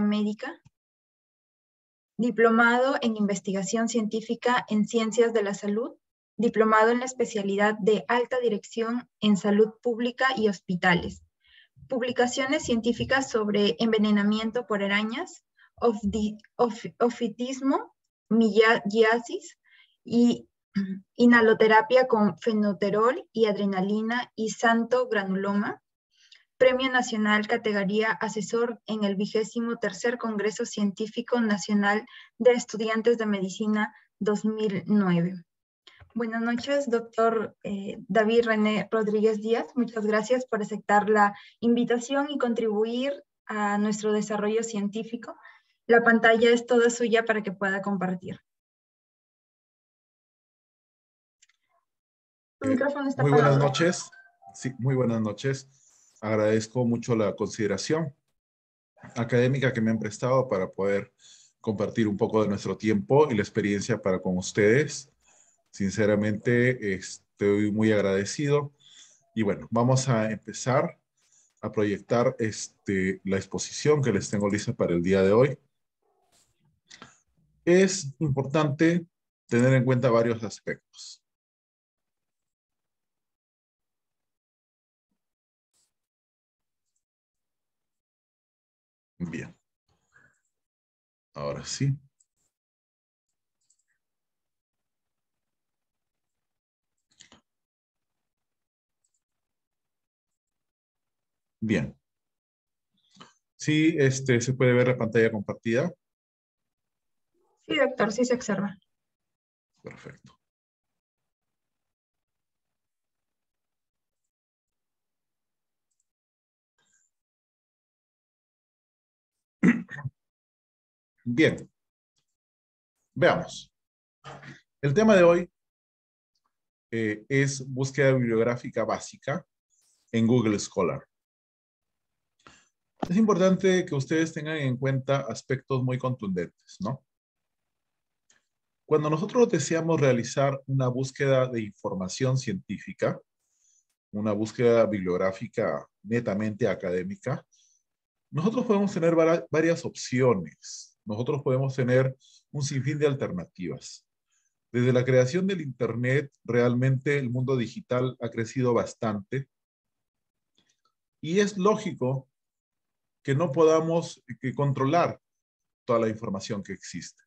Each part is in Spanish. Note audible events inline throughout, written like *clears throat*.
médica, diplomado en investigación científica en ciencias de la salud, diplomado en la especialidad de alta dirección en salud pública y hospitales, publicaciones científicas sobre envenenamiento por arañas, ofitismo, y *clears throat* inhaloterapia con fenoterol y adrenalina y santo granuloma, Premio Nacional Categoría Asesor en el vigésimo tercer Congreso Científico Nacional de Estudiantes de Medicina 2009. Buenas noches, doctor eh, David René Rodríguez Díaz. Muchas gracias por aceptar la invitación y contribuir a nuestro desarrollo científico. La pantalla es toda suya para que pueda compartir. Eh, muy buenas noches. Sí, muy buenas noches agradezco mucho la consideración académica que me han prestado para poder compartir un poco de nuestro tiempo y la experiencia para con ustedes. Sinceramente, estoy muy agradecido. Y bueno, vamos a empezar a proyectar este, la exposición que les tengo lista para el día de hoy. Es importante tener en cuenta varios aspectos. Bien. Ahora sí. Bien. Sí, este, se puede ver la pantalla compartida. Sí, doctor, sí se observa. Perfecto. Bien, veamos. El tema de hoy eh, es búsqueda bibliográfica básica en Google Scholar. Es importante que ustedes tengan en cuenta aspectos muy contundentes, ¿no? Cuando nosotros deseamos realizar una búsqueda de información científica, una búsqueda bibliográfica netamente académica, nosotros podemos tener varias opciones nosotros podemos tener un sinfín de alternativas. Desde la creación del Internet, realmente el mundo digital ha crecido bastante. Y es lógico que no podamos controlar toda la información que existe.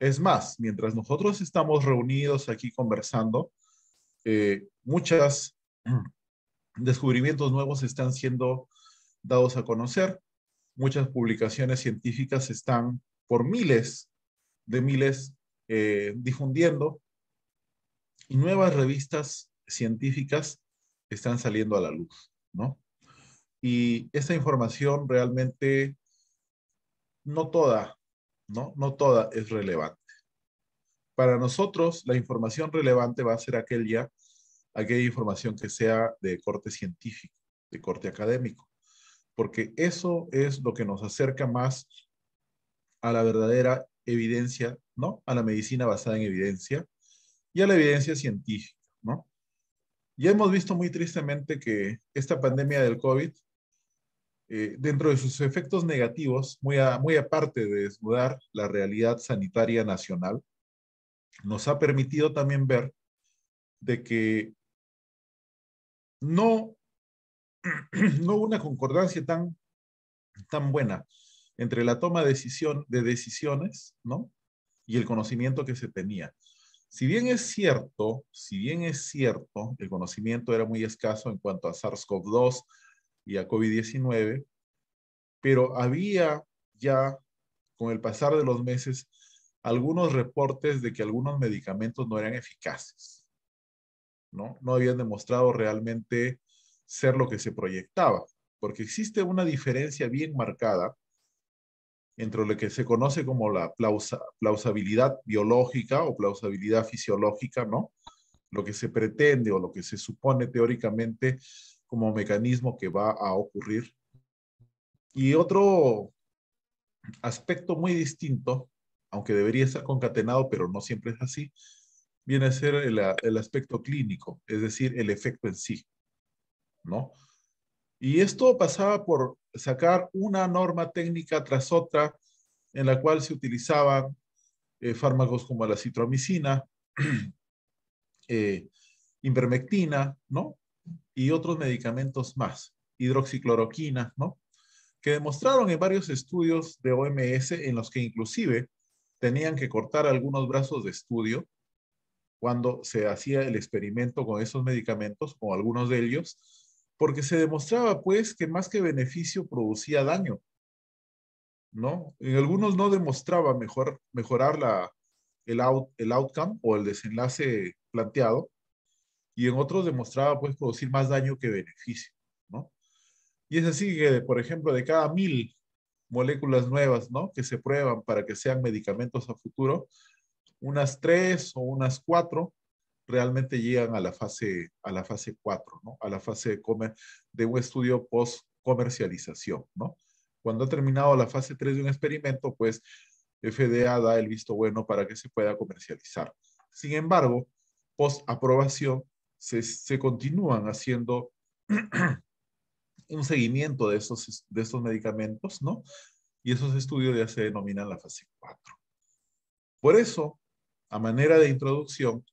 Es más, mientras nosotros estamos reunidos aquí conversando, eh, muchos *clears throat* descubrimientos nuevos están siendo dados a conocer muchas publicaciones científicas están por miles de miles eh, difundiendo y nuevas revistas científicas están saliendo a la luz, ¿no? Y esta información realmente, no toda, ¿no? No toda es relevante. Para nosotros, la información relevante va a ser aquella, aquella información que sea de corte científico, de corte académico porque eso es lo que nos acerca más a la verdadera evidencia, ¿no? A la medicina basada en evidencia y a la evidencia científica, ¿no? Ya hemos visto muy tristemente que esta pandemia del COVID, eh, dentro de sus efectos negativos, muy, muy aparte de desnudar la realidad sanitaria nacional, nos ha permitido también ver de que no *clears throat* no hubo una concordancia tan, tan buena entre la toma de, decisión, de decisiones ¿no? y el conocimiento que se tenía. Si bien es cierto, si bien es cierto, el conocimiento era muy escaso en cuanto a SARS-CoV-2 y a COVID-19, pero había ya, con el pasar de los meses, algunos reportes de que algunos medicamentos no eran eficaces, ¿no? No habían demostrado realmente ser lo que se proyectaba, porque existe una diferencia bien marcada entre lo que se conoce como la plausibilidad biológica o plausibilidad fisiológica, ¿no? Lo que se pretende o lo que se supone teóricamente como mecanismo que va a ocurrir. Y otro aspecto muy distinto, aunque debería estar concatenado, pero no siempre es así, viene a ser el aspecto clínico, es decir, el efecto en sí. ¿no? Y esto pasaba por sacar una norma técnica tras otra en la cual se utilizaban eh, fármacos como la citromicina, *clears throat* eh, ¿no? Y otros medicamentos más, hidroxicloroquina, ¿no? Que demostraron en varios estudios de OMS en los que inclusive tenían que cortar algunos brazos de estudio cuando se hacía el experimento con esos medicamentos, o algunos de ellos, porque se demostraba pues que más que beneficio producía daño, ¿no? En algunos no demostraba mejor, mejorar el, el outcome o el desenlace planteado, y en otros demostraba pues producir más daño que beneficio, ¿no? Y es así que, por ejemplo, de cada mil moléculas nuevas, ¿no? Que se prueban para que sean medicamentos a futuro, unas tres o unas cuatro realmente llegan a la fase, a la fase 4, ¿no? a la fase de, de un estudio post-comercialización. ¿no? Cuando ha terminado la fase 3 de un experimento, pues FDA da el visto bueno para que se pueda comercializar. Sin embargo, post-aprobación se, se, continúan haciendo *clears throat* un seguimiento de estos, de esos medicamentos, ¿no? Y esos estudios ya se denominan la fase 4. Por eso, a manera de introducción,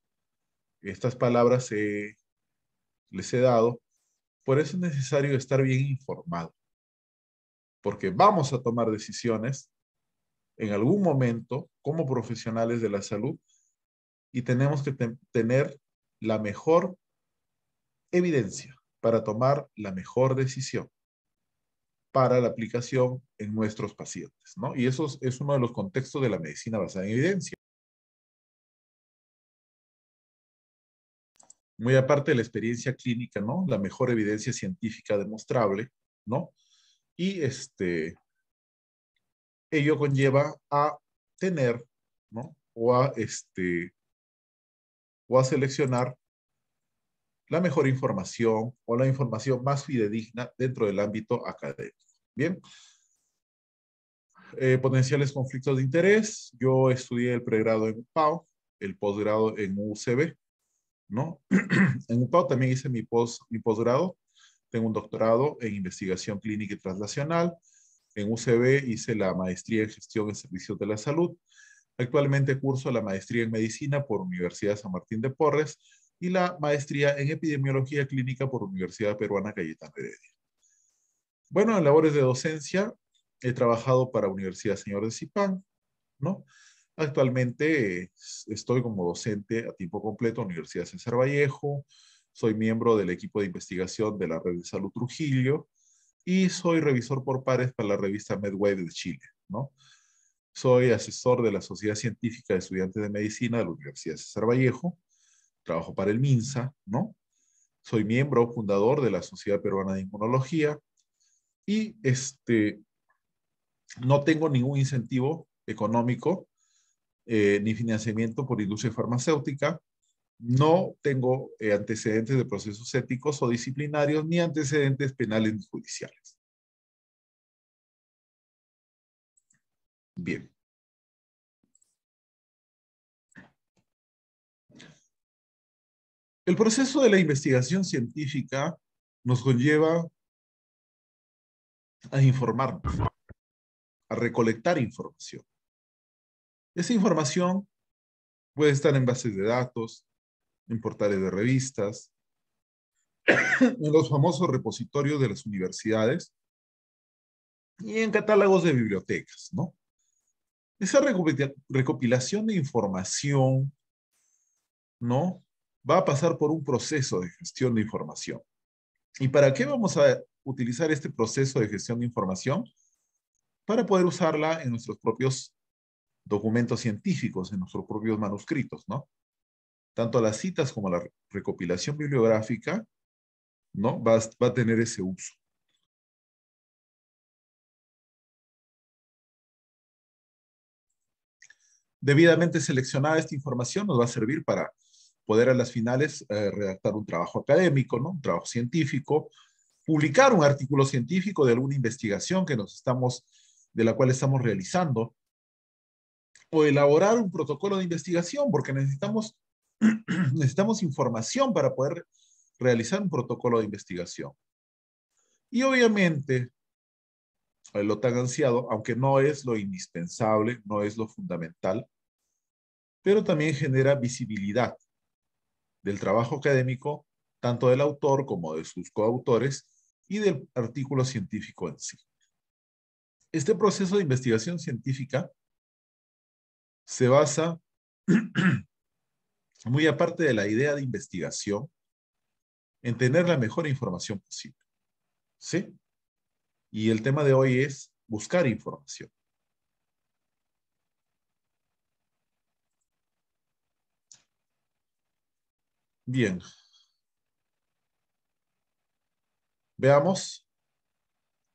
estas palabras les he dado, por eso es necesario estar bien informado, porque vamos a tomar decisiones en algún momento como profesionales de la salud y tenemos que tener la mejor evidencia para tomar la mejor decisión para la aplicación en nuestros pacientes, ¿no? Y eso es uno de los contextos de la medicina basada en evidencia. muy aparte de la experiencia clínica, ¿no? La mejor evidencia científica demostrable, ¿no? Y este, ello conlleva a tener, ¿no? O a, este, o a seleccionar la mejor información o la información más fidedigna dentro del ámbito académico. Bien. Eh, potenciales conflictos de interés. Yo estudié el pregrado en UPAO el posgrado en UCB, ¿no? *clears throat* en UPAO también hice mi, posgrado, tengo un doctorado en investigación clínica y traslacional, en UCB hice la maestría en gestión en servicios de la salud, actualmente curso la maestría en medicina por Universidad San Martín de Porres y la maestría en epidemiología clínica por Universidad Peruana Cayetano Heredia. Bueno, en labores de docencia he trabajado para Universidad Señor de Cipán, ¿no? Actualmente estoy como docente a tiempo completo en la Universidad César Vallejo, soy miembro del equipo de investigación de la Red de Salud Trujillo y soy revisor por pares para la revista Medway de Chile, ¿no? Soy asesor de la Sociedad Científica de Estudiantes de Medicina de la Universidad César Vallejo, trabajo para el MINSA, ¿no? Soy miembro fundador de la Sociedad Peruana de Inmunología y este, no tengo ningún incentivo económico eh, ni financiamiento por industria farmacéutica. No tengo eh, antecedentes de procesos éticos o disciplinarios ni antecedentes penales ni judiciales. Bien. El proceso de la investigación científica nos conlleva a informarnos, a recolectar información. Esa información puede estar en bases de datos, en portales de revistas, *coughs* en los famosos repositorios de las universidades y en catálogos de bibliotecas, ¿no? Esa recopilación de información, ¿no? Va a pasar por un proceso de gestión de información. ¿Y para qué vamos a utilizar este proceso de gestión de información? Para poder usarla en nuestros propios documentos científicos en nuestros propios manuscritos, ¿no? Tanto las citas como la recopilación bibliográfica, ¿no? Va, a tener ese uso. Debidamente seleccionada esta información nos va a servir para poder a las finales eh, redactar un trabajo académico, ¿no? Un trabajo científico, publicar un artículo científico de alguna investigación que nos estamos, de la cual estamos realizando, o elaborar un protocolo de investigación, porque necesitamos, *clears throat* necesitamos información para poder realizar un protocolo de investigación. Y obviamente, lo tan ansiado, aunque no es lo indispensable, no es lo fundamental, pero también genera visibilidad del trabajo académico, tanto del autor como de sus coautores y del artículo científico en sí. Este proceso de investigación científica se basa *clears throat* muy aparte de la idea de investigación, en tener la mejor información posible. ¿Sí? Y el tema de hoy es buscar información. Bien. Veamos.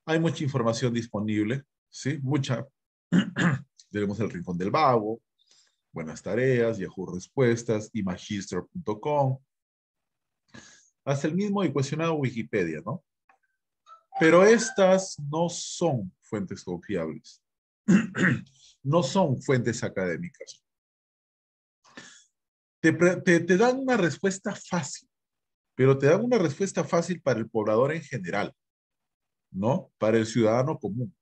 Hay mucha información disponible, ¿sí? Mucha. *clears throat* Tenemos el Rincón del Vago, Buenas Tareas, Yahoo Respuestas y Magister.com. Hasta el mismo y cuestionado Wikipedia, ¿no? Pero estas no son fuentes confiables. *clears throat* no son fuentes académicas. te, dan una respuesta fácil, pero te dan una respuesta fácil para el poblador en general, ¿no? Para el ciudadano común.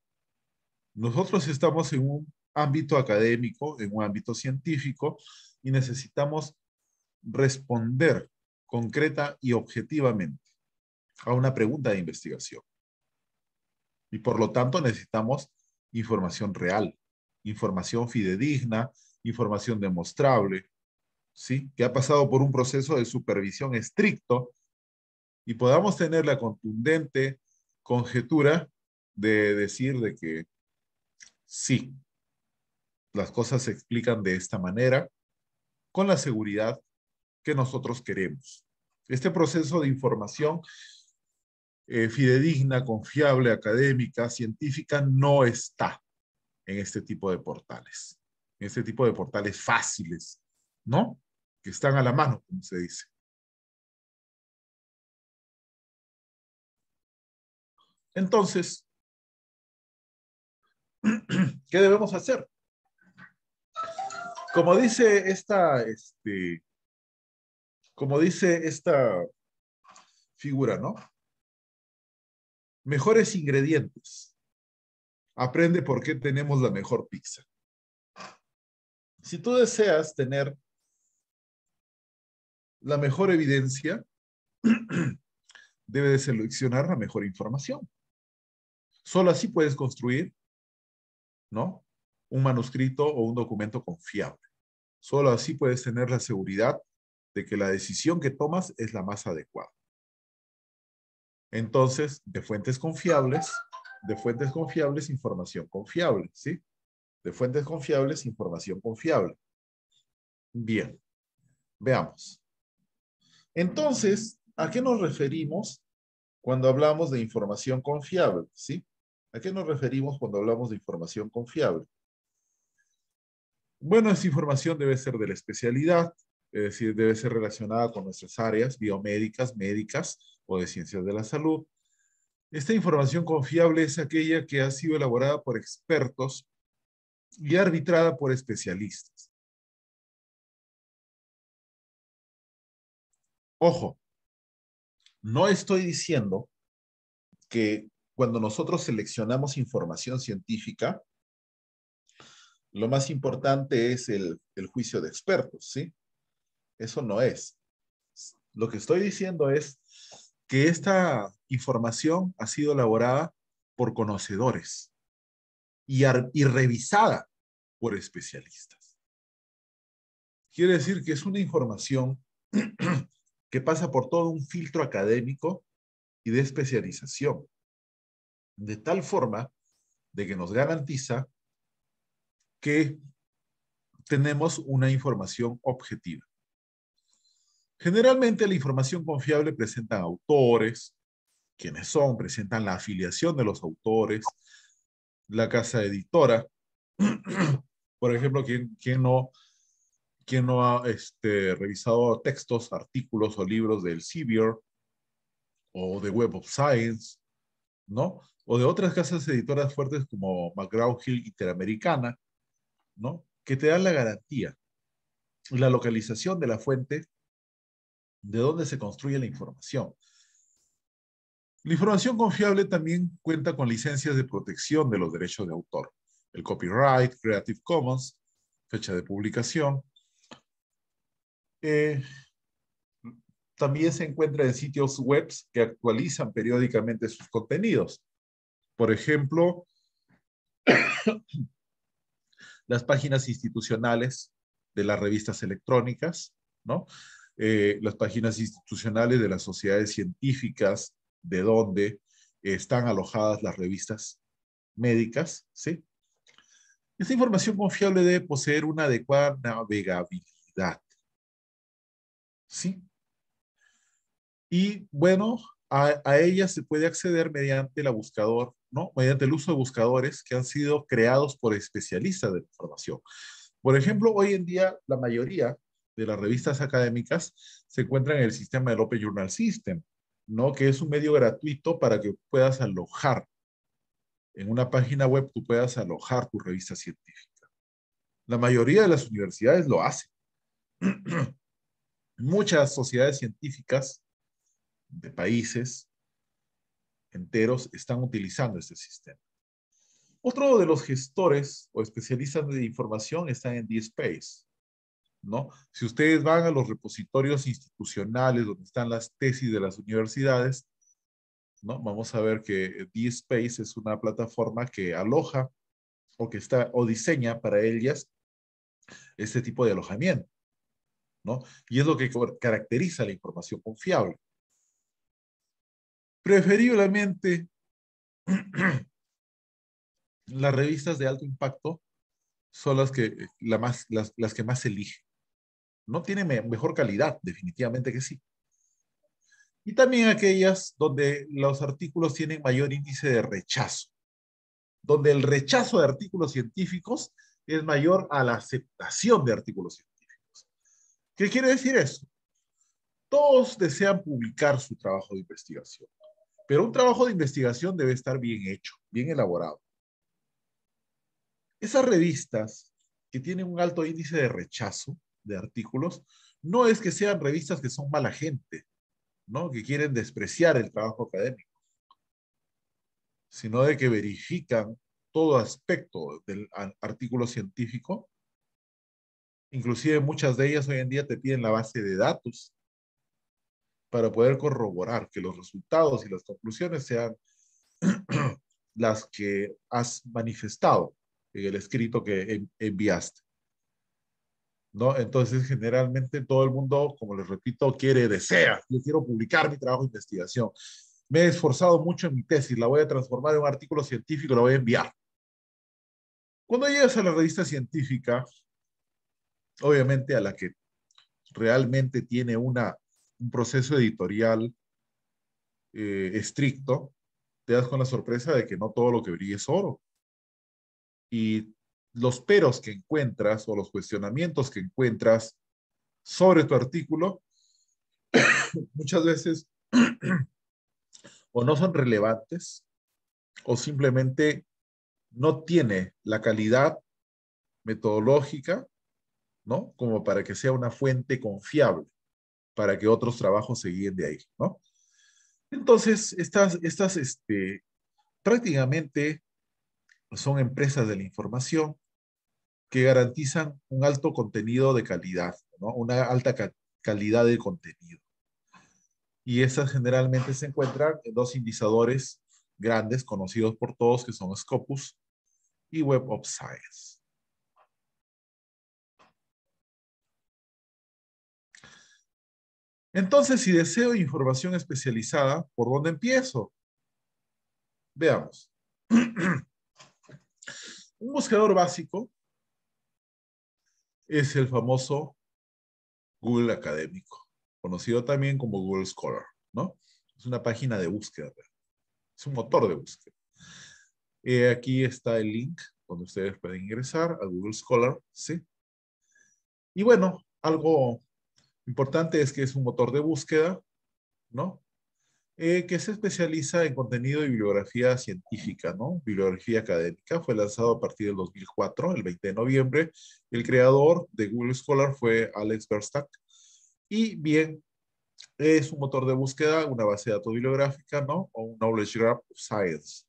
Nosotros estamos en un ámbito académico, en un ámbito científico, y necesitamos responder concreta y objetivamente a una pregunta de investigación. Y por lo tanto necesitamos información real, información fidedigna, información demostrable, ¿sí? que ha pasado por un proceso de supervisión estricto y podamos tener la contundente conjetura de decir de que sí, las cosas se explican de esta manera, con la seguridad que nosotros queremos. Este proceso de información eh, fidedigna, confiable, académica, científica, no está en este tipo de portales, en este tipo de portales fáciles, ¿no? Que están a la mano, como se dice. Entonces, *clears throat* ¿qué debemos hacer? Como dice esta, este, como dice esta figura, ¿no? Mejores ingredientes. Aprende por qué tenemos la mejor pizza. Si tú deseas tener la mejor evidencia, *clears throat* debe de seleccionar la mejor información. Solo así puedes construir, ¿no? Un manuscrito o un documento confiable. Solo así puedes tener la seguridad de que la decisión que tomas es la más adecuada. Entonces, de fuentes confiables, de fuentes confiables, información confiable, ¿sí? De fuentes confiables, información confiable. Bien, veamos. Entonces, ¿a qué nos referimos cuando hablamos de información confiable? ¿Sí? ¿A qué nos referimos cuando hablamos de información confiable? Bueno, esa información debe ser de la especialidad, es decir, debe ser relacionada con nuestras áreas biomédicas, médicas o de ciencias de la salud. Esta información confiable es aquella que ha sido elaborada por expertos y arbitrada por especialistas. Ojo, no estoy diciendo que cuando nosotros seleccionamos información científica, lo más importante es el, juicio de expertos, ¿sí? Eso no es. Lo que estoy diciendo es que esta información ha sido elaborada por conocedores y, y revisada por especialistas. Quiere decir que es una información *clears throat* que pasa por todo un filtro académico y de especialización, de tal forma de que nos garantiza que tenemos una información objetiva. Generalmente la información confiable presenta autores, quienes son, presentan la afiliación de los autores, la casa editora, *clears throat* por ejemplo, quien quién no, quién no ha este, revisado textos, artículos o libros del Elsevier o de Web of Science, ¿no? O de otras casas editoras fuertes como McGraw-Hill Interamericana, que te dan la garantía, la localización de la fuente de donde se construye la información. La información confiable también cuenta con licencias de protección de los derechos de autor, el copyright, Creative Commons, fecha de publicación. Eh, también se encuentra en sitios web que actualizan periódicamente sus contenidos. Por ejemplo, las páginas institucionales de las revistas electrónicas, ¿no? Eh, las páginas institucionales de las sociedades científicas, de donde eh, están alojadas las revistas médicas, ¿sí? Esta información confiable debe poseer una adecuada navegabilidad, ¿sí? Y bueno, a, ella se puede acceder mediante el buscador, ¿no? Mediante el uso de buscadores que han sido creados por especialistas de información. Por ejemplo, hoy en día la mayoría de las revistas académicas se encuentran en el sistema del Open Journal System, ¿no? Que es un medio gratuito para que puedas alojar en una página web tú puedas alojar tu revista científica. La mayoría de las universidades lo hacen. *clears throat* Muchas sociedades científicas de países enteros están utilizando este sistema. Otro de los gestores o especialistas de información está en DSpace. ¿no? Si ustedes van a los repositorios institucionales donde están las tesis de las universidades, ¿no? Vamos a ver que DSpace es una plataforma que aloja o que está o diseña para ellas este tipo de alojamiento, ¿no? Y es lo que caracteriza la información confiable preferiblemente *clears throat* las revistas de alto impacto son las que, la más, las, que más eligen. No tiene mejor calidad, definitivamente que sí. Y también aquellas donde los artículos tienen mayor índice de rechazo, donde el rechazo de artículos científicos es mayor a la aceptación de artículos científicos. ¿Qué quiere decir eso? Todos desean publicar su trabajo de investigación. Pero un trabajo de investigación debe estar bien hecho, bien elaborado. Esas revistas que tienen un alto índice de rechazo de artículos, no es que sean revistas que son mala gente, ¿no? que quieren despreciar el trabajo académico, sino de que verifican todo aspecto del artículo científico. Inclusive muchas de ellas hoy en día te piden la base de datos para poder corroborar que los resultados y las conclusiones sean *clears throat* las que has manifestado en el escrito que enviaste. ¿No? Entonces, generalmente todo el mundo, como les repito, quiere, desea. Yo quiero publicar mi trabajo de investigación. Me he esforzado mucho en mi tesis, la voy a transformar en un artículo científico, la voy a enviar. Cuando llegas a la revista científica, obviamente a la que realmente tiene una un proceso editorial eh, estricto, te das con la sorpresa de que no todo lo que brilla es oro. Y los peros que encuentras o los cuestionamientos que encuentras sobre tu artículo *coughs* muchas veces *coughs* o no son relevantes o simplemente no tiene la calidad metodológica, ¿no? Como para que sea una fuente confiable para que otros trabajos se guíen de ahí, ¿no? Entonces, estas, estas este, prácticamente son empresas de la información que garantizan un alto contenido de calidad, ¿no? una alta calidad de contenido. Y esas generalmente se encuentran en dos indicadores grandes conocidos por todos, que son Scopus y Web of Science. Entonces, si deseo información especializada, ¿por dónde empiezo? Veamos. *clears throat* Un buscador básico es el famoso Google Académico, conocido también como Google Scholar, ¿no? Es una página de búsqueda, es un motor de búsqueda. aquí está el link donde ustedes pueden ingresar a Google Scholar, ¿sí? Y bueno, algo importante es que es un motor de búsqueda, ¿no? Eh, que se especializa en contenido y bibliografía científica, ¿no? Bibliografía académica. Fue lanzado a partir del 2004, el 20 de noviembre. El creador de Google Scholar fue Alex Verstack. Y bien, es un motor de búsqueda, una base de datos bibliográfica, ¿no? O un Knowledge Graph of Science.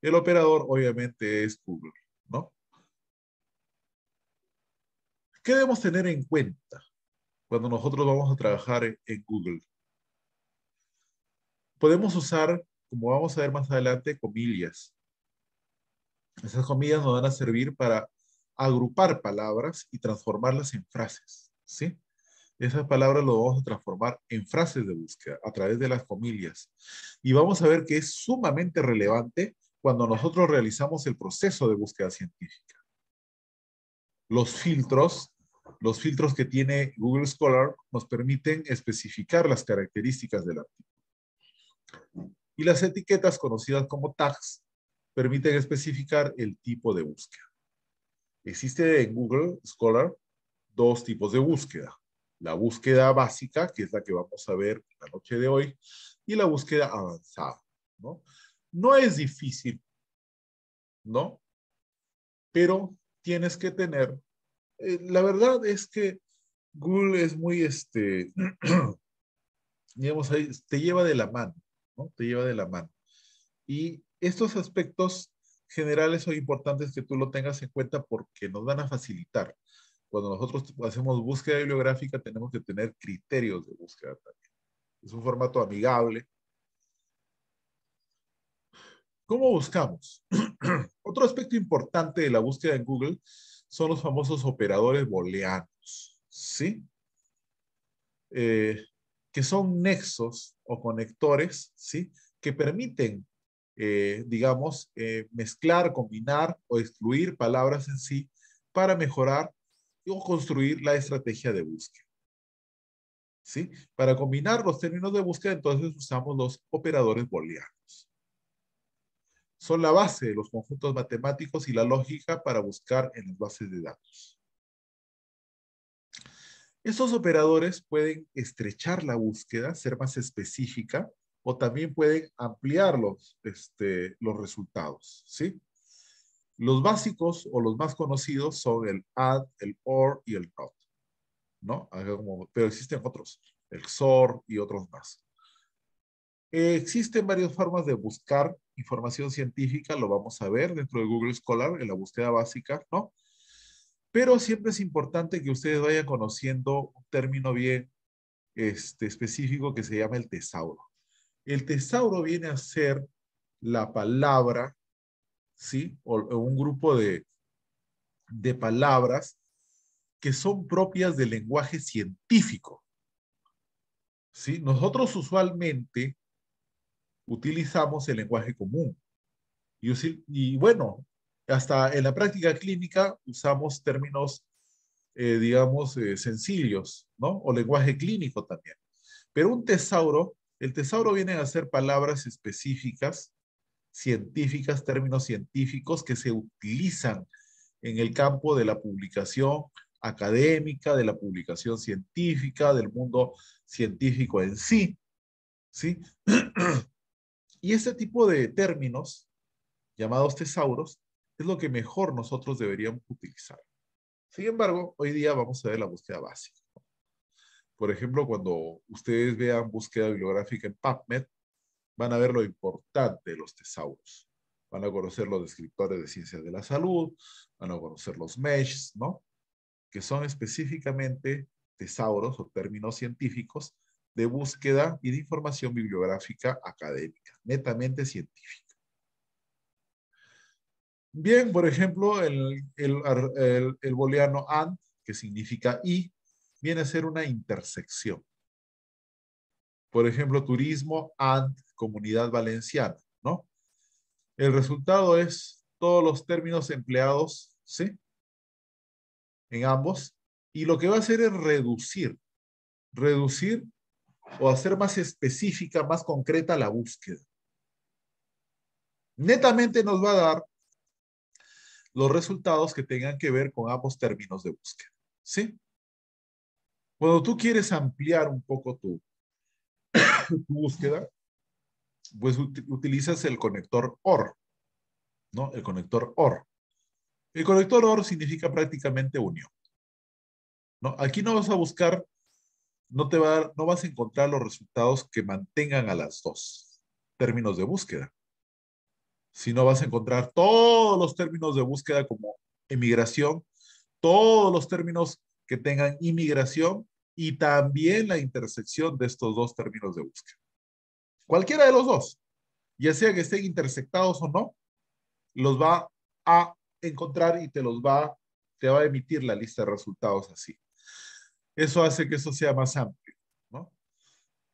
El operador, obviamente, es Google, ¿no? ¿Qué debemos tener en cuenta? cuando nosotros vamos a trabajar en, Google. Podemos usar, como vamos a ver más adelante, comillas. Esas comillas nos van a servir para agrupar palabras y transformarlas en frases, ¿sí? Esas palabras lo vamos a transformar en frases de búsqueda a través de las comillas. Y vamos a ver que es sumamente relevante cuando nosotros realizamos el proceso de búsqueda científica. Los filtros los filtros que tiene Google Scholar nos permiten especificar las características del artículo. Y las etiquetas, conocidas como tags, permiten especificar el tipo de búsqueda. Existe en Google Scholar dos tipos de búsqueda. La búsqueda básica, que es la que vamos a ver la noche de hoy, y la búsqueda avanzada. No, no es difícil, ¿no? Pero tienes que tener eh, la verdad es que Google es muy, este, *clears throat* digamos, te lleva de la mano, ¿no? Te lleva de la mano. Y estos aspectos generales son importantes que tú lo tengas en cuenta porque nos van a facilitar. Cuando nosotros hacemos búsqueda bibliográfica, tenemos que tener criterios de búsqueda también. Es un formato amigable. ¿Cómo buscamos? *clears throat* Otro aspecto importante de la búsqueda en Google son los famosos operadores booleanos, ¿sí? Eh, que son nexos o conectores, ¿sí? Que permiten, eh, digamos, eh, mezclar, combinar o excluir palabras en sí para mejorar o construir la estrategia de búsqueda. ¿Sí? Para combinar los términos de búsqueda, entonces usamos los operadores booleanos son la base de los conjuntos matemáticos y la lógica para buscar en las bases de datos. Estos operadores pueden estrechar la búsqueda, ser más específica, o también pueden ampliar los, este, resultados. Los básicos o los más conocidos son el add, el or y el not. Pero existen otros, el XOR y otros más. Eh, existen varias formas de buscar información científica, lo vamos a ver dentro de Google Scholar, en la búsqueda básica, ¿no? Pero siempre es importante que ustedes vayan conociendo un término bien este, específico que se llama el tesauro. El tesauro viene a ser la palabra, ¿sí? O, un grupo de, de palabras que son propias del lenguaje científico. ¿Sí? Nosotros usualmente utilizamos el lenguaje común. Y, y bueno, hasta en la práctica clínica usamos términos, eh, digamos, eh, sencillos, ¿no? O lenguaje clínico también. Pero un tesauro, el tesauro viene a ser palabras específicas, científicas, términos científicos que se utilizan en el campo de la publicación académica, de la publicación científica, del mundo científico en sí, ¿sí? *clears throat* Y este tipo de términos, llamados tesauros, es lo que mejor nosotros deberíamos utilizar. Sin embargo, hoy día vamos a ver la búsqueda básica. Por ejemplo, cuando ustedes vean búsqueda bibliográfica en PubMed, van a ver lo importante de los tesauros. Van a conocer los descriptores de ciencias de la salud, van a conocer los MeSH, ¿no? Que son específicamente tesauros o términos científicos de búsqueda y de información bibliográfica académica, netamente científica. Bien, por ejemplo, el, el, el, AND, que significa I, viene a ser una intersección. Por ejemplo, turismo AND comunidad valenciana, ¿no? El resultado es todos los términos empleados, ¿sí? En ambos. Y lo que va a hacer es reducir, reducir o hacer más específica, más concreta la búsqueda. Netamente nos va a dar los resultados que tengan que ver con ambos términos de búsqueda. ¿Sí? Cuando tú quieres ampliar un poco tu, *coughs* búsqueda, pues utilizas el conector OR, ¿no? El conector OR. El conector OR significa prácticamente unión. ¿no? Aquí no vas a buscar no te va no vas a encontrar los resultados que mantengan a las dos términos de búsqueda. Si no vas a encontrar todos los términos de búsqueda como emigración, todos los términos que tengan inmigración y también la intersección de estos dos términos de búsqueda. Cualquiera de los dos, ya sea que estén intersectados o no, los va a encontrar y te los va, te va a emitir la lista de resultados así. Eso hace que eso sea más amplio. ¿no?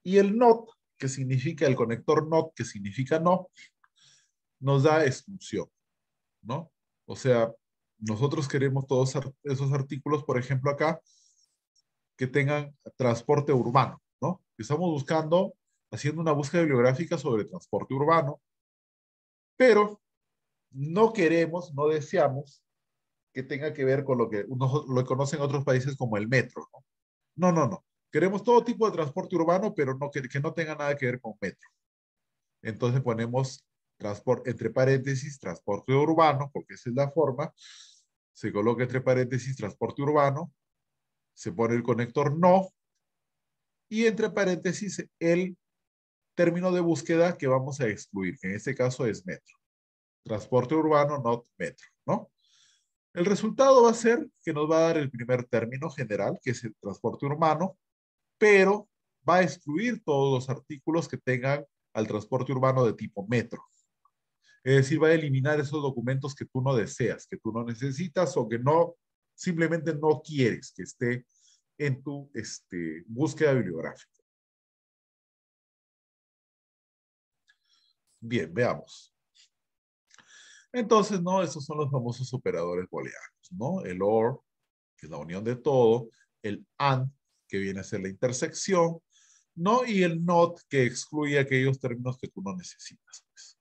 Y el not, que significa el conector not, que significa no, nos da exclusión. ¿no? O sea, nosotros queremos todos esos artículos, por ejemplo, acá, que tengan transporte urbano. ¿no? Estamos buscando, haciendo una búsqueda bibliográfica sobre transporte urbano, pero no queremos, no deseamos que tenga que ver con lo que uno, lo conocen otros países como el metro. No, no, no. no. Queremos todo tipo de transporte urbano, pero no, que, que no tenga nada que ver con metro. Entonces ponemos transporte, entre paréntesis, transporte urbano, porque esa es la forma. Se coloca entre paréntesis transporte urbano. Se pone el conector no. Y entre paréntesis el término de búsqueda que vamos a excluir, en este caso es metro. Transporte urbano, no metro, ¿no? El resultado va a ser que nos va a dar el primer término general, que es el transporte urbano, pero va a excluir todos los artículos que tengan al transporte urbano de tipo metro. Es decir, va a eliminar esos documentos que tú no deseas, que tú no necesitas o que no, simplemente no quieres que esté en tu este, búsqueda bibliográfica. Bien, veamos. Entonces, ¿no? Esos son los famosos operadores booleanos, ¿no? El OR, que es la unión de todo, el AND, que viene a ser la intersección, ¿no? Y el NOT, que excluye aquellos términos que tú no necesitas. Pues.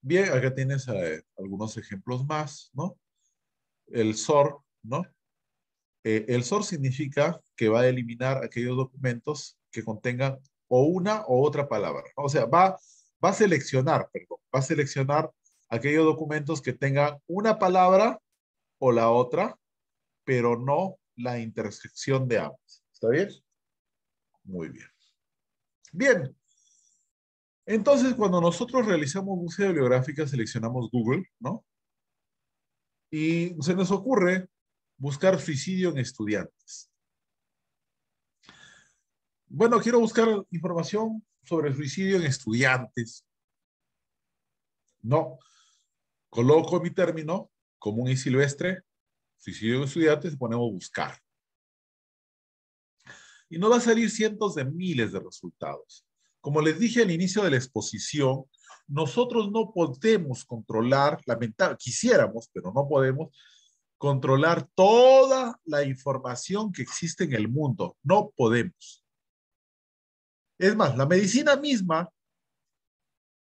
Bien, acá tienes eh, algunos ejemplos más, ¿no? El SOR, ¿no? Eh, el SOR significa que va a eliminar aquellos documentos que contengan o una o otra palabra. O sea, va va a seleccionar, perdón, va a seleccionar aquellos documentos que tengan una palabra o la otra, pero no la intersección de ambas. ¿Está bien? Muy bien. Bien. Entonces, cuando nosotros realizamos búsqueda bibliográfica, seleccionamos Google, ¿no? Y se nos ocurre buscar suicidio en estudiantes. Bueno, quiero buscar información sobre suicidio en estudiantes. No, coloco mi término común y silvestre, suicidio en estudiantes, ponemos buscar. Y no va a salir cientos de miles de resultados. Como les dije al inicio de la exposición, nosotros no podemos controlar, lamentablemente, quisiéramos, pero no podemos, controlar toda la información que existe en el mundo. No podemos. Es más, la medicina misma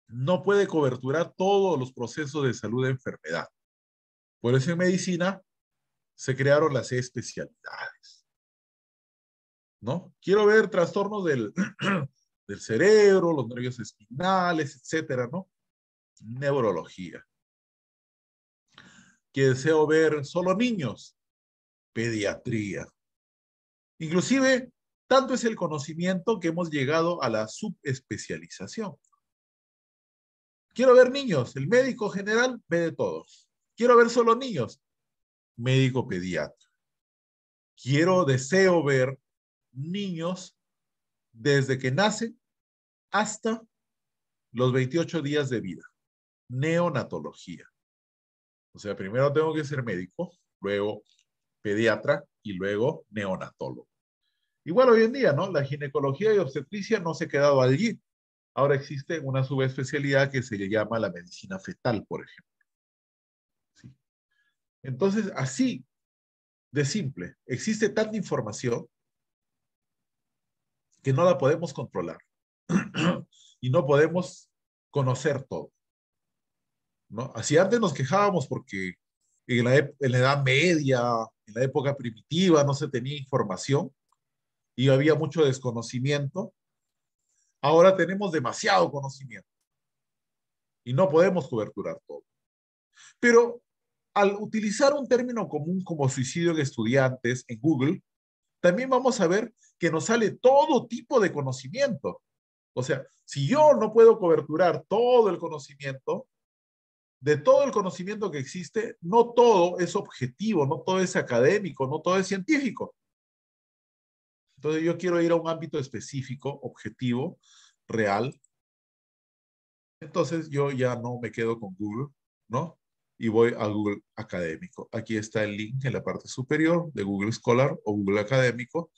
no puede coberturar todos los procesos de salud de enfermedad. Por eso en medicina se crearon las especialidades. ¿No? Quiero ver trastornos del, *clears throat* cerebro, los nervios espinales, etcétera, ¿no? Neurología. Que deseo ver solo niños, pediatría. Inclusive tanto es el conocimiento que hemos llegado a la subespecialización. Quiero ver niños, el médico general ve de todos. Quiero ver solo niños, médico pediatra. Quiero, deseo ver niños desde que nacen hasta los 28 días de vida. Neonatología. O sea, primero tengo que ser médico, luego pediatra y luego neonatólogo. Igual hoy en día, ¿no? La ginecología y obstetricia no se ha quedado allí. Ahora existe una subespecialidad que se le llama la medicina fetal, por ejemplo. ¿Sí? Entonces, así de simple, existe tanta información que no la podemos controlar *clears throat* y no podemos conocer todo. ¿no? Así antes nos quejábamos porque en la, en la Edad Media, en la época primitiva, no se tenía información y había mucho desconocimiento. Ahora tenemos demasiado conocimiento y no podemos coberturar todo. Pero al utilizar un término común como suicidio de estudiantes en Google, también vamos a ver que nos sale todo tipo de conocimiento. O sea, si yo no puedo coberturar todo el conocimiento, de todo el conocimiento que existe, no todo es objetivo, no todo es académico, no todo es científico. Entonces yo quiero ir a un ámbito específico, objetivo, real. Entonces yo ya no me quedo con Google, ¿no? Y voy a Google Académico. Aquí está el link en la parte superior de Google Scholar o Google Académico.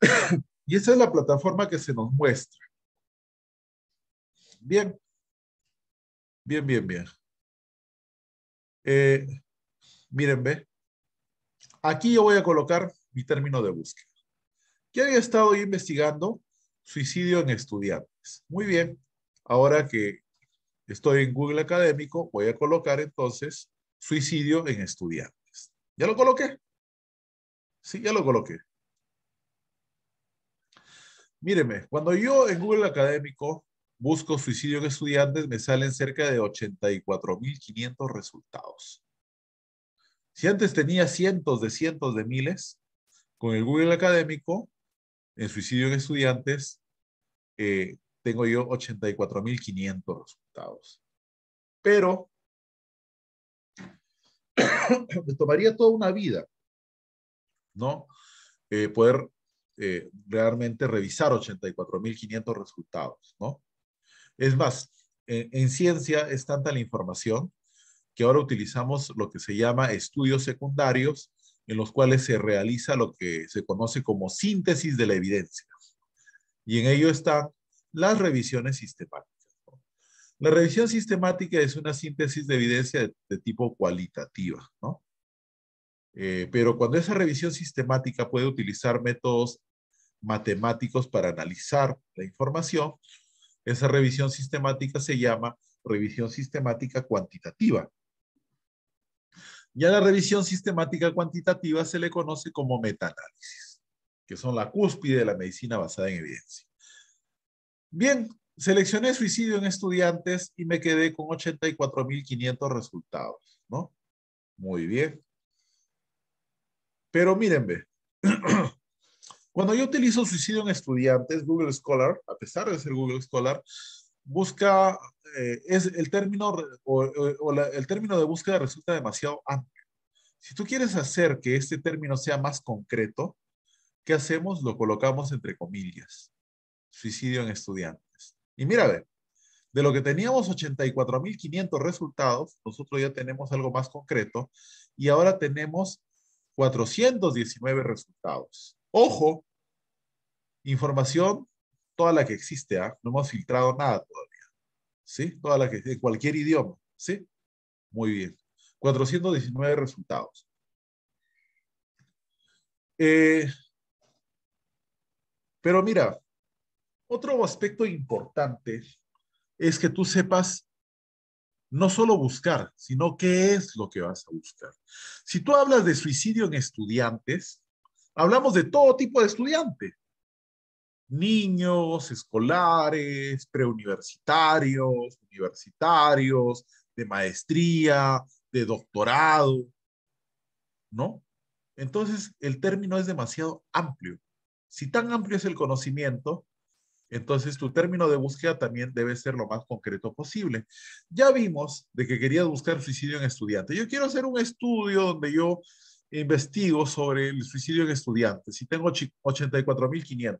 *coughs* y esa es la plataforma que se nos muestra. Bien. Bien, bien, bien. Eh, miren, ve. Aquí yo voy a colocar mi término de búsqueda que había estado investigando suicidio en estudiantes. Muy bien, ahora que estoy en Google Académico, voy a colocar entonces suicidio en estudiantes. ¿Ya lo coloqué? Sí, ya lo coloqué. Míreme, cuando yo en Google Académico busco suicidio en estudiantes, me salen cerca de 84.500 resultados. Si antes tenía cientos de cientos de miles, con el Google Académico en suicidio en estudiantes, eh, tengo yo 84.500 resultados. Pero *coughs* me tomaría toda una vida, ¿no? Eh, poder eh, realmente revisar 84.500 resultados, ¿no? Es más, en, ciencia es tanta la información que ahora utilizamos lo que se llama estudios secundarios en los cuales se realiza lo que se conoce como síntesis de la evidencia. Y en ello están las revisiones sistemáticas. La revisión sistemática es una síntesis de evidencia de, tipo cualitativa, ¿no? Eh, pero cuando esa revisión sistemática puede utilizar métodos matemáticos para analizar la información, esa revisión sistemática se llama revisión sistemática cuantitativa. Y la revisión sistemática cuantitativa se le conoce como metaanálisis, que son la cúspide de la medicina basada en evidencia. Bien, seleccioné suicidio en estudiantes y me quedé con 84.500 resultados, ¿no? Muy bien. Pero mírenme, *clears throat* cuando yo utilizo suicidio en estudiantes, Google Scholar, a pesar de ser Google Scholar, busca, eh, es el término, o, el término de búsqueda resulta demasiado amplio. Si tú quieres hacer que este término sea más concreto, ¿qué hacemos? Lo colocamos entre comillas. Suicidio en estudiantes. Y mira, de lo que teníamos 84.500 resultados, nosotros ya tenemos algo más concreto y ahora tenemos 419 resultados. Ojo, información toda la que existe, ¿ah? no hemos filtrado nada todavía, ¿sí? Toda la que existe, cualquier idioma, ¿sí? Muy bien. 419 resultados. Eh, pero mira, otro aspecto importante es que tú sepas no solo buscar, sino qué es lo que vas a buscar. Si tú hablas de suicidio en estudiantes, hablamos de todo tipo de estudiantes niños, escolares, preuniversitarios, universitarios, de maestría, de doctorado, ¿no? Entonces, el término es demasiado amplio. Si tan amplio es el conocimiento, entonces tu término de búsqueda también debe ser lo más concreto posible. Ya vimos de que querías buscar suicidio en estudiantes. Yo quiero hacer un estudio donde yo investigo sobre el suicidio en estudiantes Si tengo 84.500.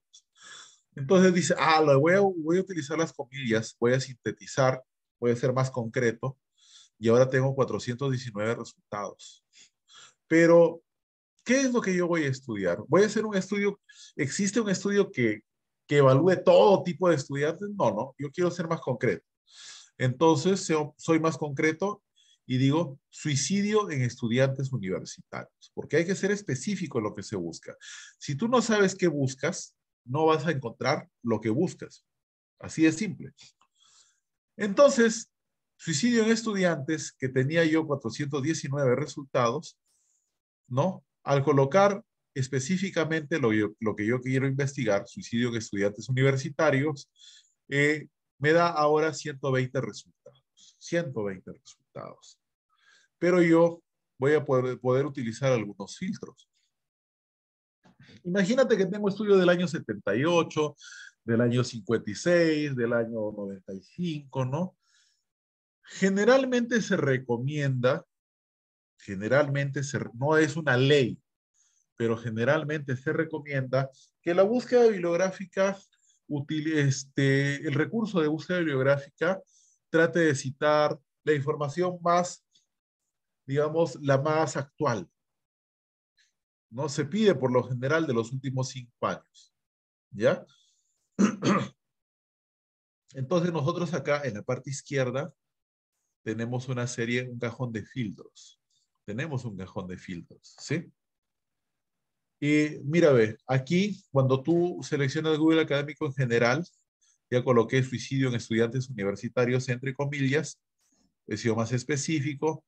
Entonces dice, ah, voy, a, voy a utilizar las comillas, voy a sintetizar, voy a ser más concreto y ahora tengo 419 resultados. Pero, ¿qué es lo que yo voy a estudiar? Voy a hacer un estudio, ¿existe un estudio que, que evalúe todo tipo de estudiantes? No, no, yo quiero ser más concreto. Entonces, soy más concreto y digo suicidio en estudiantes universitarios, porque hay que ser específico en lo que se busca. Si tú no sabes qué buscas, no vas a encontrar lo que buscas. Así de simple. Entonces, suicidio en estudiantes, que tenía yo 419 resultados, ¿no? Al colocar específicamente lo, que yo quiero investigar, suicidio en estudiantes universitarios, eh, me da ahora 120 resultados. 120 resultados. Pero yo voy a poder, poder utilizar algunos filtros. Imagínate que tengo estudios del año 78, del año 56, del año 95, ¿no? Generalmente se recomienda, generalmente se, no es una ley, pero generalmente se recomienda que la búsqueda bibliográfica, este, el recurso de búsqueda bibliográfica, trate de citar la información más, digamos, la más actual, no se pide por lo general de los últimos cinco años. ¿Ya? *clears throat* Entonces nosotros acá en la parte izquierda tenemos una serie, un cajón de filtros. Tenemos un cajón de filtros, ¿sí? Y mira, ve, aquí cuando tú seleccionas Google Académico en general, ya coloqué suicidio en estudiantes universitarios entre comillas, he sido más específico,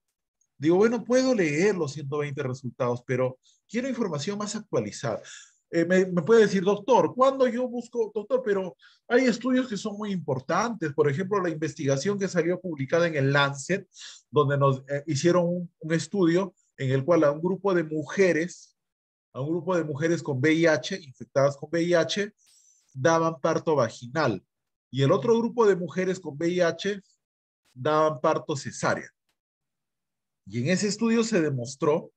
Digo, bueno, puedo leer los 120 resultados, pero quiero información más actualizada. Eh, me, puede decir, doctor, cuando yo busco, doctor, pero hay estudios que son muy importantes, por ejemplo, la investigación que salió publicada en el Lancet, donde nos eh, hicieron un, un, estudio en el cual a un grupo de mujeres, a un grupo de mujeres con VIH, infectadas con VIH, daban parto vaginal y el otro grupo de mujeres con VIH daban parto cesárea. Y en ese estudio se demostró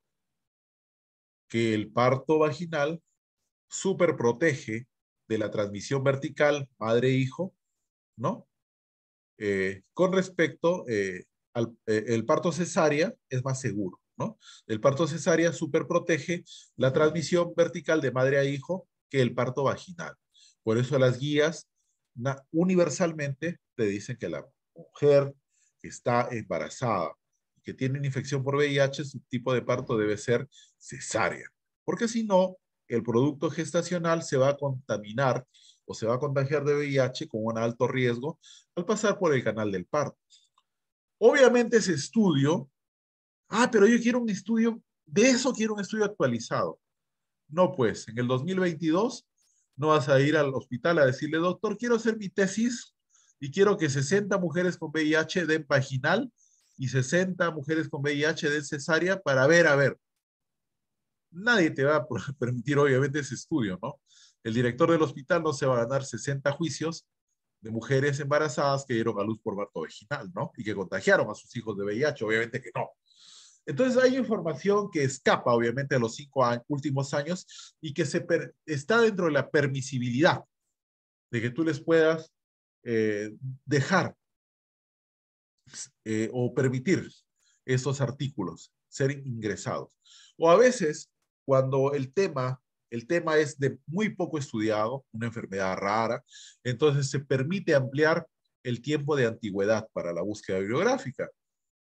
que el parto vaginal superprotege de la transmisión vertical madre-hijo, e ¿no? Eh, con respecto eh, al eh, el parto cesárea es más seguro, ¿no? El parto cesárea superprotege la transmisión vertical de madre a hijo que el parto vaginal. Por eso las guías universalmente te dicen que la mujer que está embarazada que tienen infección por VIH, su tipo de parto debe ser cesárea, porque si no, el producto gestacional se va a contaminar o se va a contagiar de VIH con un alto riesgo al pasar por el canal del parto. Obviamente ese estudio, ah, pero yo quiero un estudio, de eso quiero un estudio actualizado. No, pues, en el 2022 no vas a ir al hospital a decirle, doctor, quiero hacer mi tesis y quiero que 60 mujeres con VIH den vaginal y 60 mujeres con VIH de cesárea para ver, a ver. Nadie te va a *laughs* permitir, obviamente, ese estudio, ¿no? El director del hospital no se va a ganar 60 juicios de mujeres embarazadas que dieron a luz por parto vaginal, ¿no? Y que contagiaron a sus hijos de VIH, obviamente que no. Entonces hay información que escapa, obviamente, a los cinco últimos años y que se está dentro de la permisibilidad de que tú les puedas eh, dejar eh, o permitir esos artículos ser ingresados. O a veces, cuando el tema, el tema es de muy poco estudiado, una enfermedad rara, entonces se permite ampliar el tiempo de antigüedad para la búsqueda bibliográfica.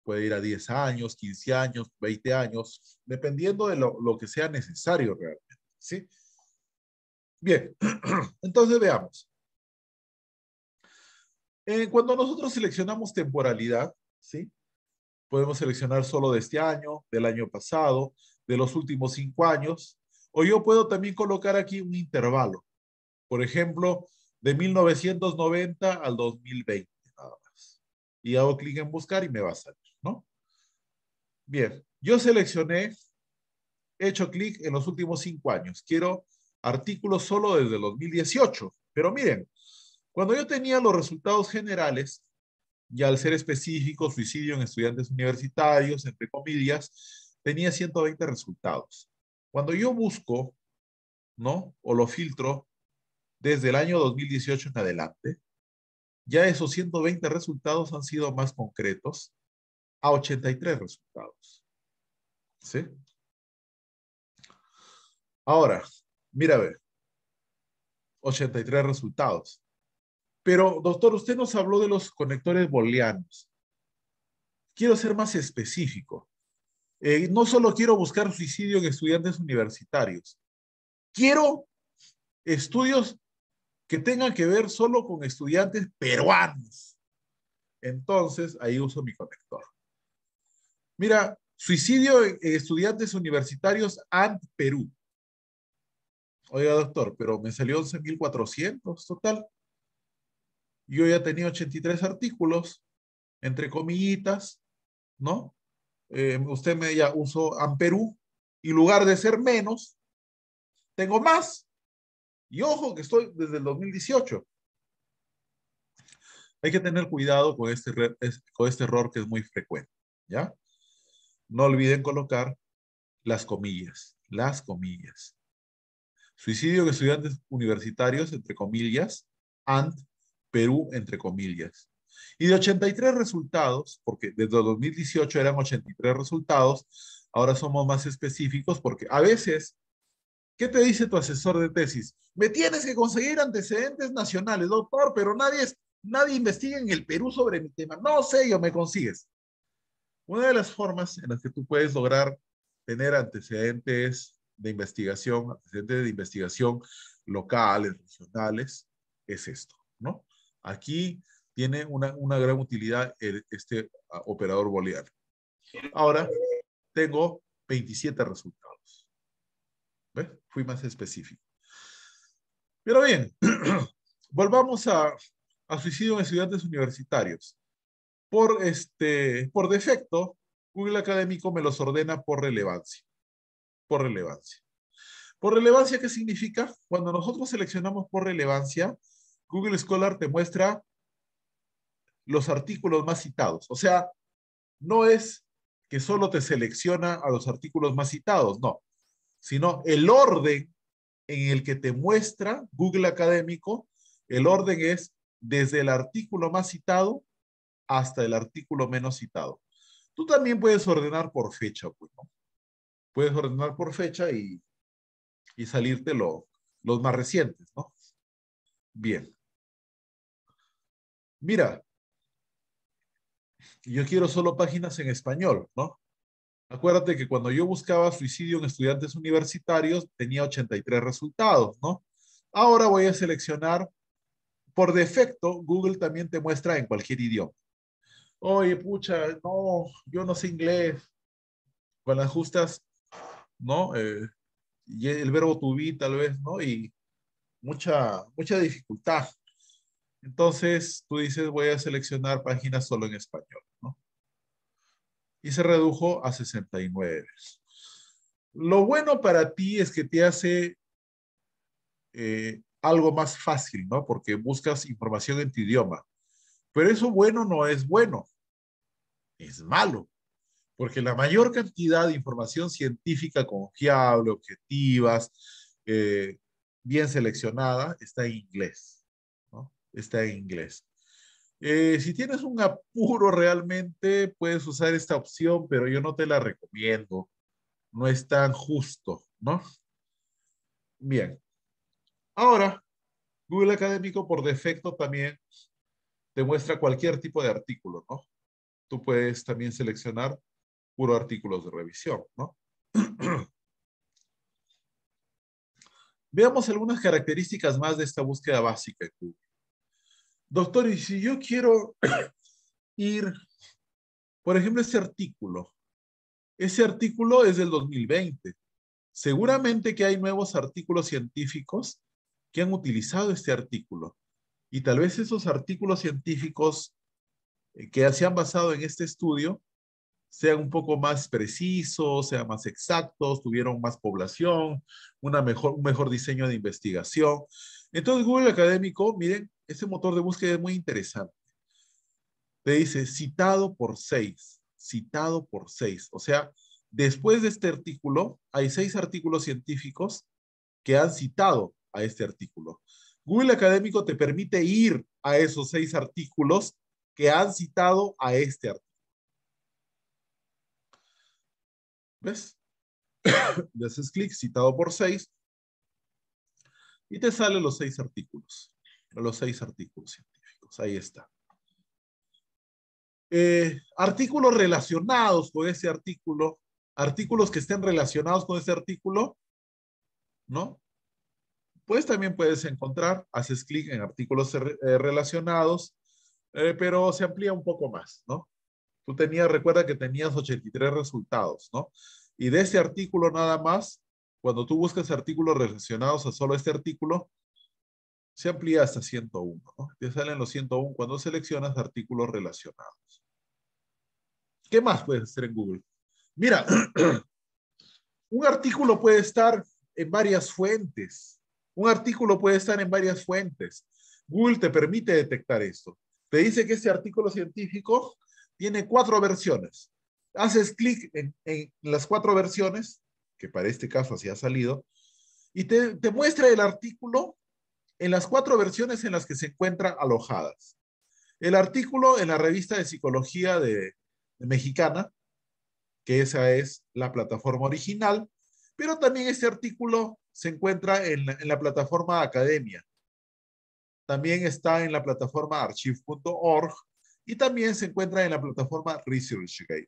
Puede ir a 10 años, 15 años, 20 años, dependiendo de lo, lo que sea necesario realmente. ¿sí? Bien, *clears throat* entonces veamos. Eh, cuando nosotros seleccionamos temporalidad, ¿sí? Podemos seleccionar solo de este año, del año pasado, de los últimos cinco años, o yo puedo también colocar aquí un intervalo. Por ejemplo, de 1990 al 2020, nada más. Y hago clic en buscar y me va a salir, ¿no? Bien, yo seleccioné, he hecho clic en los últimos cinco años. Quiero artículos solo desde 2018. Pero miren, cuando yo tenía los resultados generales, y al ser específico, suicidio en estudiantes universitarios, entre comillas, tenía 120 resultados. Cuando yo busco, ¿no? O lo filtro desde el año 2018 en adelante, ya esos 120 resultados han sido más concretos a 83 resultados. ¿Sí? Ahora, mira, a ver, 83 resultados. Pero, doctor, usted nos habló de los conectores booleanos. Quiero ser más específico. Eh, no solo quiero buscar suicidio en estudiantes universitarios. Quiero estudios que tengan que ver solo con estudiantes peruanos. Entonces, ahí uso mi conector. Mira, suicidio en estudiantes universitarios and Perú. Oiga, doctor, pero me salió 11.400 total yo ya tenía 83 artículos, entre comillitas, ¿no? Eh, usted me ya usó Amperú, y lugar de ser menos, tengo más. Y ojo que estoy desde el 2018. Hay que tener cuidado con este, con este error que es muy frecuente, ¿ya? No olviden colocar las comillas, las comillas. Suicidio de estudiantes universitarios, entre comillas, and Perú, entre comillas. Y de 83 resultados, porque desde 2018 eran 83 resultados, ahora somos más específicos porque a veces, ¿qué te dice tu asesor de tesis? Me tienes que conseguir antecedentes nacionales, doctor, pero nadie, es, nadie investiga en el Perú sobre mi tema. No sé, yo me consigues. Una de las formas en las que tú puedes lograr tener antecedentes de investigación, antecedentes de investigación locales, regionales, es esto, ¿no? Aquí tiene una, gran utilidad este ah, operador booleano. Ahora tengo 27 resultados. Fui más específico. Pero bien, *clears throat* volvamos a, suicidio en estudiantes universitarios. Por, este, por defecto, Google Académico me los ordena por relevancia. Por relevancia. Por relevancia, ¿qué significa? Cuando nosotros seleccionamos por relevancia, Google Scholar te muestra los artículos más citados. O sea, no es que solo te selecciona a los artículos más citados, no, sino el orden en el que te muestra Google Académico, el orden es desde el artículo más citado hasta el artículo menos citado. Tú también puedes ordenar por fecha, pues, ¿no? Puedes ordenar por fecha y, salirte los más recientes, ¿no? Bien mira, yo quiero solo páginas en español, ¿no? Acuérdate que cuando yo buscaba suicidio en estudiantes universitarios tenía 83 resultados, ¿no? Ahora voy a seleccionar, por defecto, Google también te muestra en cualquier idioma. Oye, pucha, no, yo no sé inglés. Con las justas, ¿no? Eh, y el verbo to be, tal vez, ¿no? Y mucha, mucha dificultad. Entonces tú dices, voy a seleccionar páginas solo en español, ¿no? Y se redujo a 69. Lo bueno para ti es que te hace eh, algo más fácil, ¿no? Porque buscas información en tu idioma. Pero eso bueno no es bueno, es malo, porque la mayor cantidad de información científica confiable, objetivas, eh, bien seleccionada, está en inglés está en inglés. Eh, si tienes un apuro realmente, puedes usar esta opción, pero yo no te la recomiendo. No es tan justo, ¿no? Bien. Ahora, Google Académico por defecto también te muestra cualquier tipo de artículo, ¿no? Tú puedes también seleccionar puro artículos de revisión, ¿no? *clears throat* Veamos algunas características más de esta búsqueda básica en Google doctor, y si yo quiero *clears throat* ir, por ejemplo, ese artículo, ese artículo es del 2020. Seguramente que hay nuevos artículos científicos que han utilizado este artículo. Y tal vez esos artículos científicos eh, que se han basado en este estudio sean un poco más precisos, sean más exactos, tuvieron más población, una mejor, un mejor diseño de investigación. Entonces Google Académico, miren, ese motor de búsqueda es muy interesante. Te dice citado por seis, citado por seis. O sea, después de este artículo, hay seis artículos científicos que han citado a este artículo. Google Académico te permite ir a esos seis artículos que han citado a este artículo. ¿Ves? *coughs* Le haces clic, citado por seis, y te salen los seis artículos, los seis artículos científicos. Ahí está. Eh, artículos relacionados con ese artículo, artículos que estén relacionados con ese artículo, ¿no? Pues también puedes encontrar, haces clic en artículos eh, relacionados, eh, pero se amplía un poco más, ¿no? Tú tenías, recuerda que tenías 83 resultados, ¿no? Y de ese artículo nada más, cuando tú buscas artículos relacionados a solo este artículo, se amplía hasta 101, ¿no? Te salen los 101 cuando seleccionas artículos relacionados. ¿Qué más puedes hacer en Google? Mira, *clears throat* un artículo puede estar en varias fuentes. Un artículo puede estar en varias fuentes. Google te permite detectar esto. Te dice que este artículo científico tiene cuatro versiones. Haces clic en, las cuatro versiones, que para este caso así ha salido, y te, te muestra el artículo en las cuatro versiones en las que se encuentran alojadas. El artículo en la revista de psicología de, mexicana, que esa es la plataforma original, pero también este artículo se encuentra en en la plataforma Academia. También está en la plataforma archive.org y también se encuentra en la plataforma ResearchGate.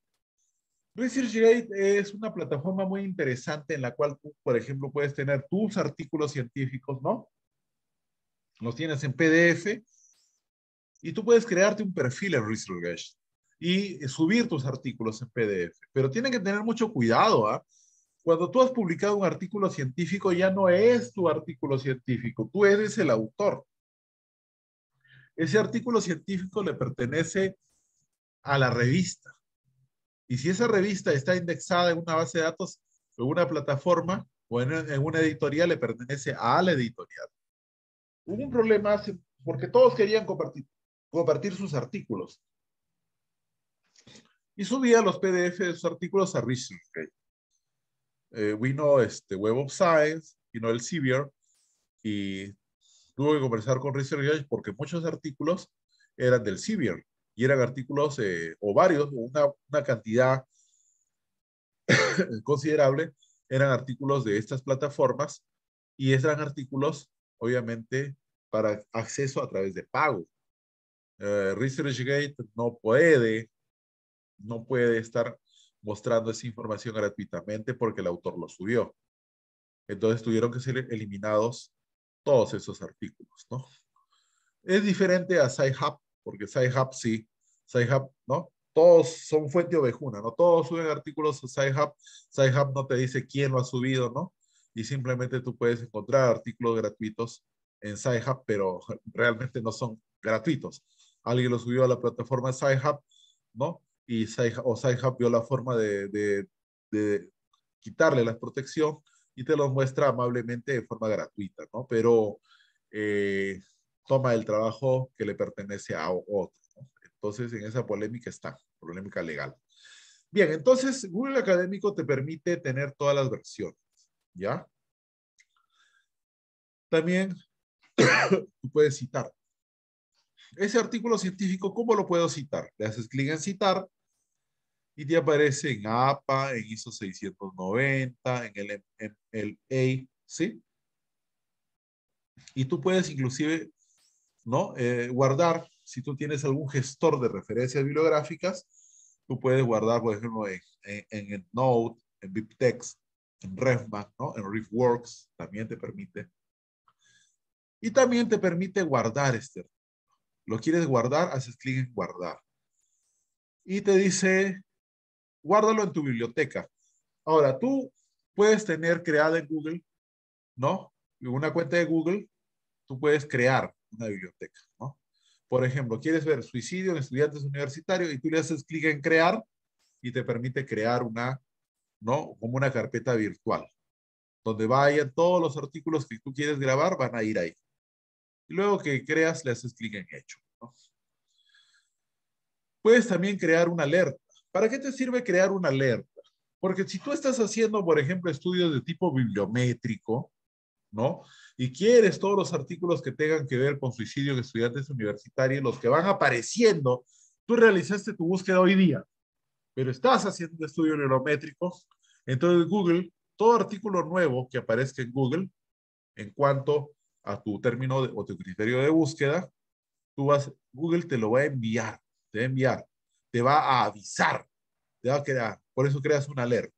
ResearchGate es una plataforma muy interesante en la cual tú, por ejemplo, puedes tener tus artículos científicos, ¿no? Los tienes en PDF y tú puedes crearte un perfil en ResearchGate y subir tus artículos en PDF. Pero tienen que tener mucho cuidado, ¿ah? Cuando tú has publicado un artículo científico, ya no es tu artículo científico, tú eres el autor. Ese artículo científico le pertenece a la revista. Y si esa revista está indexada en una base de datos, en una plataforma o en, una editorial, le pertenece a la editorial. Hubo un problema porque todos querían compartir, compartir sus artículos. Y subía los PDF de sus artículos a ResearchGate. Eh, vino este Web of Science, vino el Sevier y tuve que conversar con ResearchGate porque muchos artículos eran del Sibir y eran artículos eh, o varios, una, una cantidad *coughs* considerable, eran artículos de estas plataformas y eran artículos, obviamente, para acceso a través de pago. Eh, ResearchGate no puede, no puede estar mostrando esa información gratuitamente porque el autor lo subió. Entonces tuvieron que ser eliminados todos esos artículos, ¿no? Es diferente a Sci-Hub, porque Sci-Hub sí, Sci-Hub, ¿no? Todos son fuente ovejuna, ¿no? Todos suben artículos a Sci-Hub, no te dice quién lo ha subido, ¿no? Y simplemente tú puedes encontrar artículos gratuitos en Sci-Hub, pero realmente no son gratuitos. Alguien lo subió a la plataforma Sci-Hub, ¿no? Y Sci hub vio la forma de, de quitarle la protección te los muestra amablemente de forma gratuita, ¿no? Pero eh, toma el trabajo que le pertenece a otro. ¿no? Entonces, en esa polémica está, polémica legal. Bien, entonces Google Académico te permite tener todas las versiones, ¿ya? También *coughs* tú puedes citar. Ese artículo científico, ¿cómo lo puedo citar? Le haces clic en citar y te aparece en APA, en ISO 690, en el MLA, ¿sí? Y tú puedes inclusive, ¿no? Eh, guardar, si tú tienes algún gestor de referencias bibliográficas, tú puedes guardar, por ejemplo, en, en, el Node, en BibTeX, en RefMac, ¿no? En RefWorks también te permite. Y también te permite guardar este. Lo quieres guardar, haces clic en guardar. Y te dice guárdalo en tu biblioteca. Ahora, tú puedes tener creada en Google, ¿no? una cuenta de Google, tú puedes crear una biblioteca, ¿no? Por ejemplo, quieres ver suicidio en estudiantes universitarios y tú le haces clic en crear y te permite crear una, ¿no? Como una carpeta virtual, donde vayan todos los artículos que tú quieres grabar, van a ir ahí. Y luego que creas, le haces clic en hecho. ¿no? Puedes también crear una alerta. ¿Para qué te sirve crear una alerta? Porque si tú estás haciendo, por ejemplo, estudios de tipo bibliométrico, ¿no? Y quieres todos los artículos que tengan que ver con suicidio de estudiantes universitarios, los que van apareciendo, tú realizaste tu búsqueda hoy día, pero estás haciendo estudios estudio bibliométrico, entonces Google, todo artículo nuevo que aparezca en Google, en cuanto a tu término o tu criterio de búsqueda, tú vas, Google te lo va a enviar, te va a enviar te va a avisar, te va a crear, por eso creas una alerta.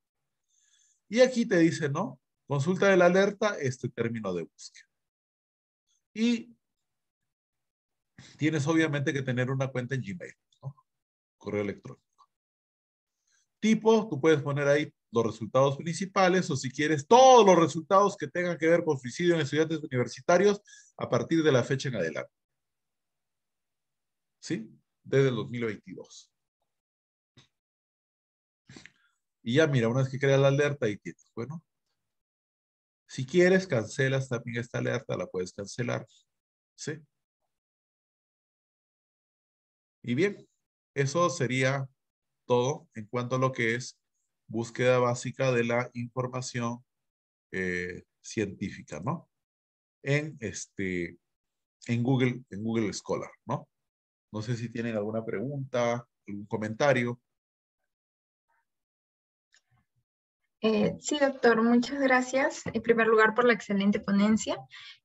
Y aquí te dice, ¿no? Consulta de la alerta este término de búsqueda. Y tienes obviamente que tener una cuenta en Gmail, ¿no? correo electrónico. Tipo, tú puedes poner ahí los resultados principales o si quieres todos los resultados que tengan que ver con suicidio en estudiantes universitarios a partir de la fecha en adelante. ¿Sí? Desde el 2022. Y ya, mira, una vez que crea la alerta, ahí tienes. Bueno, si quieres, cancelas también esta alerta, la puedes cancelar. ¿Sí? Y bien, eso sería todo en cuanto a lo que es búsqueda básica de la información eh, científica, ¿no? En este, en Google, en Google Scholar, ¿no? No sé si tienen alguna pregunta, algún comentario. Eh, sí, doctor, muchas gracias. En primer lugar, por la excelente ponencia.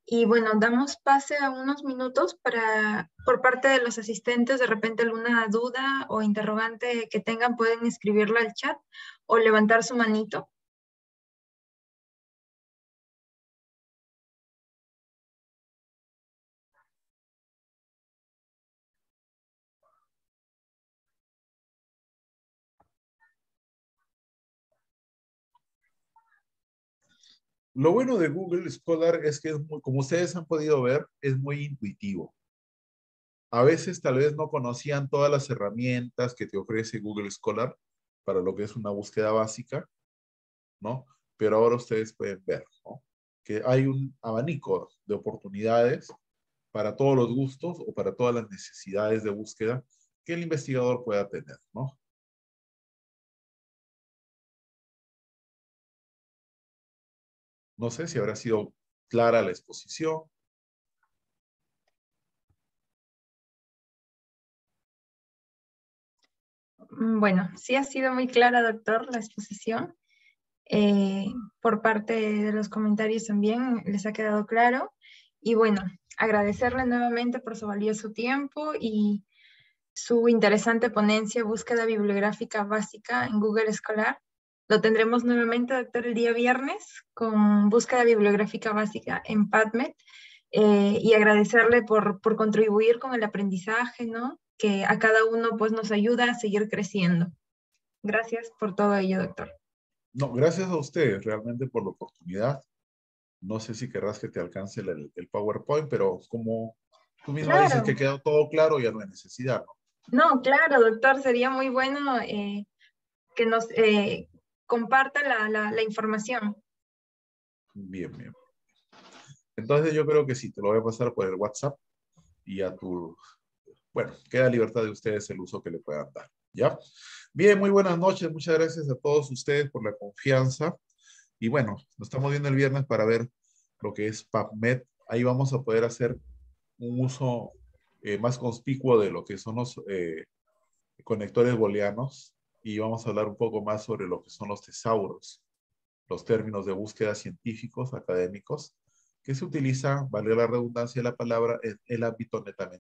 Y bueno, damos pase a unos minutos para, por parte de los asistentes, de repente alguna duda o interrogante que tengan, pueden escribirlo al chat o levantar su manito Lo bueno de Google Scholar es que, como ustedes han podido ver, es muy intuitivo. A veces tal vez no conocían todas las herramientas que te ofrece Google Scholar para lo que es una búsqueda básica, ¿no? Pero ahora ustedes pueden ver, Que hay un abanico de oportunidades para todos los gustos o para todas las necesidades de búsqueda que el investigador pueda tener, ¿no? No sé si habrá sido clara la exposición. Mm, bueno, sí ha sido muy clara, doctor, la exposición. Eh, por parte de los comentarios también les ha quedado claro. Y bueno, agradecerle nuevamente por su valioso tiempo y su interesante ponencia Búsqueda Bibliográfica Básica en Google Escolar lo tendremos nuevamente, doctor, el día viernes con búsqueda bibliográfica básica en Padmet eh, y agradecerle por, por, contribuir con el aprendizaje, ¿no? Que a cada uno pues nos ayuda a seguir creciendo. Gracias por todo ello, doctor. No, gracias a ustedes realmente por la oportunidad. No sé si querrás que te alcance el, el PowerPoint, pero como tú mismo dices que quedó todo claro, y no hay necesidad, ¿no? No, claro, doctor, sería muy bueno eh, que nos eh, comparta la, la, información. Bien, bien. Entonces yo creo que sí, te lo voy a pasar por el WhatsApp y a tu, bueno, queda libertad de ustedes el uso que le puedan dar. ¿Ya? Bien, muy buenas noches. Muchas gracias a todos ustedes por la confianza. Y bueno, nos estamos viendo el viernes para ver lo que es PubMed. Ahí vamos a poder hacer un uso eh, más conspicuo de lo que son los eh, conectores booleanos y vamos a hablar un poco más sobre lo que son los tesauros, los términos de búsqueda científicos, académicos, que se utilizan, vale la redundancia de la palabra, en el ámbito netamente